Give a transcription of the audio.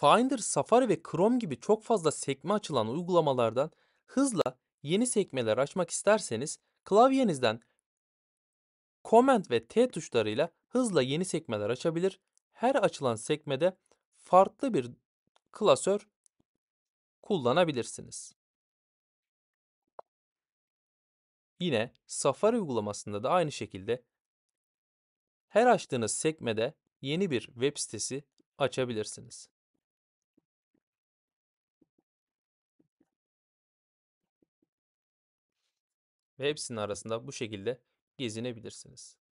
Finder, Safari ve Chrome gibi çok fazla sekme açılan uygulamalardan hızla yeni sekmeler açmak isterseniz klavyenizden Command ve T tuşlarıyla hızla yeni sekmeler açabilir. Her açılan sekmede farklı bir klasör kullanabilirsiniz. Yine Safari uygulamasında da aynı şekilde her açtığınız sekmede yeni bir web sitesi açabilirsiniz. ve hepsinin arasında bu şekilde gezinebilirsiniz.